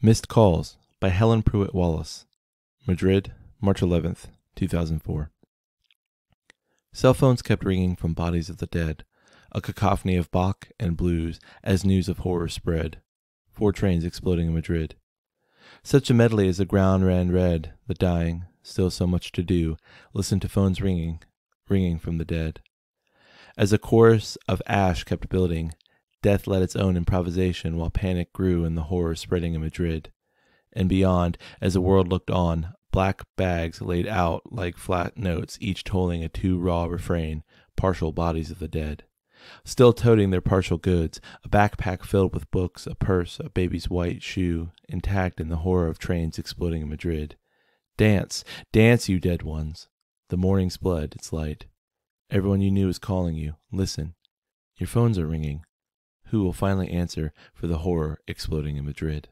Missed Calls by Helen Pruitt Wallace. Madrid, March 11th, 2004. Cell phones kept ringing from bodies of the dead, a cacophony of Bach and blues as news of horror spread. Four trains exploding in Madrid. Such a medley as the ground ran red, the dying, still so much to do, listened to phones ringing, ringing from the dead. As a chorus of ash kept building, Death led its own improvisation while panic grew and the horror spreading in Madrid. And beyond, as the world looked on, black bags laid out like flat notes, each tolling a too raw refrain, partial bodies of the dead. Still toting their partial goods, a backpack filled with books, a purse, a baby's white shoe, intact in the horror of trains exploding in Madrid. Dance, dance, you dead ones. The morning's blood, its light. Everyone you knew is calling you. Listen. Your phones are ringing who will finally answer for the horror exploding in Madrid.